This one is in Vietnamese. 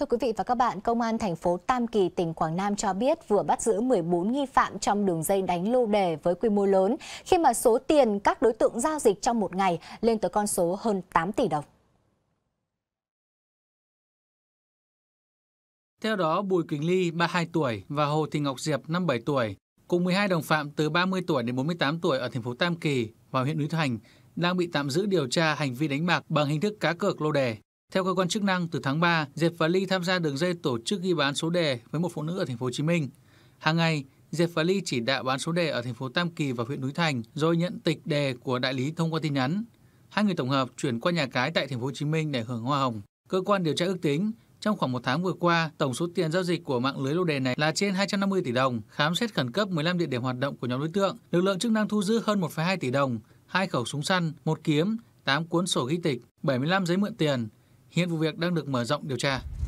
Thưa quý vị và các bạn, Công an thành phố Tam Kỳ, tỉnh Quảng Nam cho biết vừa bắt giữ 14 nghi phạm trong đường dây đánh lô đề với quy mô lớn khi mà số tiền các đối tượng giao dịch trong một ngày lên tới con số hơn 8 tỷ đồng. Theo đó, Bùi Quỳnh Ly, 32 tuổi và Hồ Thị Ngọc Diệp, 57 tuổi, cùng 12 đồng phạm từ 30 tuổi đến 48 tuổi ở thành phố Tam Kỳ và huyện Núi Thành đang bị tạm giữ điều tra hành vi đánh bạc bằng hình thức cá cược lô đề. Theo cơ quan chức năng, từ tháng 3, Diệp và Ly tham gia đường dây tổ chức ghi bán số đề với một phụ nữ ở thành phố Hồ Chí Minh. Hàng ngày, Diệp và Ly chỉ đạo bán số đề ở thành phố Tam Kỳ và huyện Núi Thành, rồi nhận tịch đề của đại lý thông qua tin nhắn. Hai người tổng hợp chuyển qua nhà cái tại thành phố Hồ Chí Minh để hưởng hoa hồng. Cơ quan điều tra ước tính, trong khoảng một tháng vừa qua, tổng số tiền giao dịch của mạng lưới lô đề này là trên 250 tỷ đồng. Khám xét khẩn cấp 15 địa điểm hoạt động của nhóm đối tượng, lực lượng chức năng thu giữ hơn 1,2 tỷ đồng, hai khẩu súng săn, một kiếm, 8 cuốn sổ ghi tịch, 75 giấy mượn tiền, Hiện vụ việc đang được mở rộng điều tra.